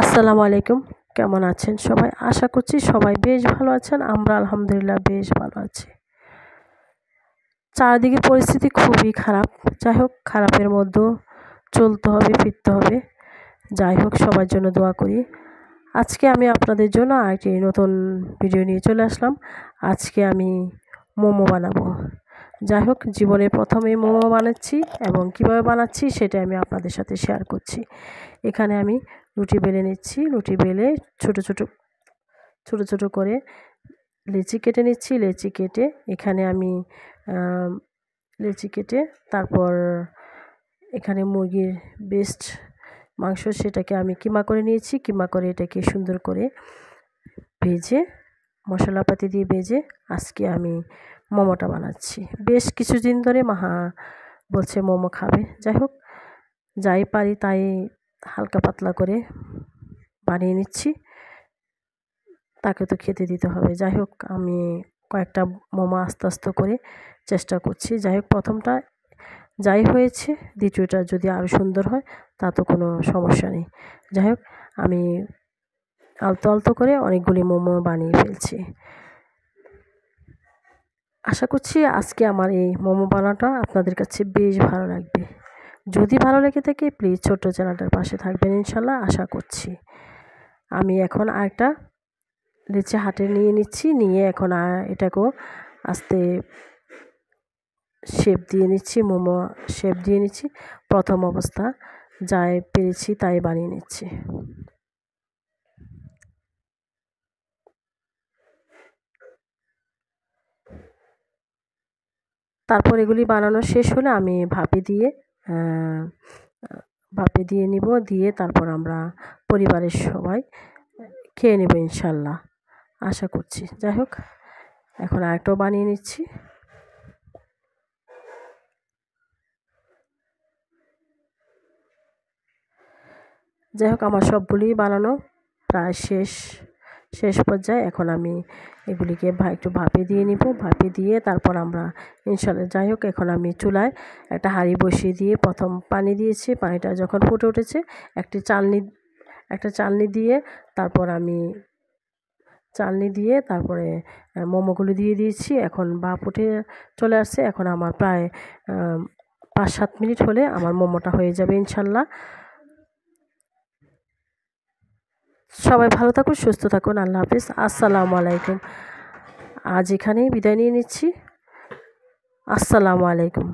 আসসালামু আলাইকুম কেমন আছেন সবাই আশা করছি সবাই বেশ ভালো আছেন আমরা আলহামদুলিল্লাহ বেশ ভালো আছি চারদিকে পরিস্থিতি খুবই খারাপ যাই হোক খারাপের মধ্যেও চলতে হবে ফিরতে হবে যাই হোক সবার জন্য দোয়া করি আজকে আমি আপনাদের জন্য আরেকটি নতুন ভিডিও নিয়ে চলে আসলাম আজকে আমি মোমো বানাবো যাই হোক জীবনে প্রথমে মোমো বানাচ্ছি এবং কিভাবে বানাচ্ছি সেটা আমি আপনাদের সাথে শেয়ার করছি এখানে আমি রুটি বেলে নিচ্ছি রুটি বেলে ছোট ছোট ছোট ছোট করে লেচি কেটে নিচ্ছি লেচি কেটে এখানে আমি লেচি কেটে তারপর এখানে মুরগির বেস্ট মাংস সেটাকে আমি কিমা করে নিয়েছি কিমা করে এটাকে সুন্দর করে ভেজে মশলাপাতি দিয়ে ভেজে আজকে আমি মোমোটা বানাচ্ছি বেশ কিছুদিন ধরে মাহা বলছে মোমো খাবে যাই হোক যাই পারি তাই হালকা পাতলা করে বানিয়ে নিচ্ছি তাকে তো খেতে দিতে হবে যাই হোক আমি কয়েকটা মোমা আস্তে আস্তে করে চেষ্টা করছি যাই হোক প্রথমটা যাই হয়েছে দ্বিতীয়টা যদি আরও সুন্দর হয় তা তো কোনো সমস্যা নেই যাই হোক আমি আলতো আলতো করে অনেকগুলি মোমো বানিয়ে ফেলছি আশা করছি আজকে আমার এই মোমো বানাটা আপনাদের কাছে বেশ ভালো লাগবে যদি ভালো লেগে থাকে প্লিজ ছোট্ট চ্যানেলটার পাশে থাকবেন ইনশাল্লাহ আশা করছি আমি এখন আরেকটা লিচি হাটে নিয়ে নিচ্ছি নিয়ে এখন এটাকেও আস্তে শেপ দিয়ে নিচ্ছি মোমো শেপ দিয়ে নিচ্ছি প্রথম অবস্থা যাই পেরেছি তাই বানিয়ে নিচ্ছি তারপর এগুলি বানানো শেষ হলে আমি ভাপে দিয়ে ভাপে দিয়ে নিব দিয়ে তারপর আমরা পরিবারের সবাই খেয়ে নেব ইনশাল্লাহ আশা করছি যাই হোক এখন আরেকটাও বানিয়ে নিচ্ছি যাই হোক আমার সবগুলি বানানো প্রায় শেষ শেষ পর্যায়ে এখন আমি এগুলিকে একটু ভাপে দিয়ে নিব ভাপে দিয়ে তারপর আমরা ইনশাল্লাহ যাই হোক এখন আমি চুলায় একটা হাঁড়ি বসিয়ে দিয়ে প্রথম পানি দিয়েছি পানিটা যখন ফুটে উঠেছে একটি চালনি একটা চালনি দিয়ে তারপর আমি চালনি দিয়ে তারপরে মোমোগুলো দিয়ে দিয়েছি এখন ভাপ উঠে চলে আসছে এখন আমার প্রায় পাঁচ সাত মিনিট হলে আমার মোমোটা হয়ে যাবে ইনশাল্লাহ সবাই ভালো থাকুন সুস্থ থাকুন আল্লাহ হাফিজ আসসালামু আলাইকুম আজ এখানেই বিদায় নিয়ে নিচ্ছি আসসালামু আলাইকুম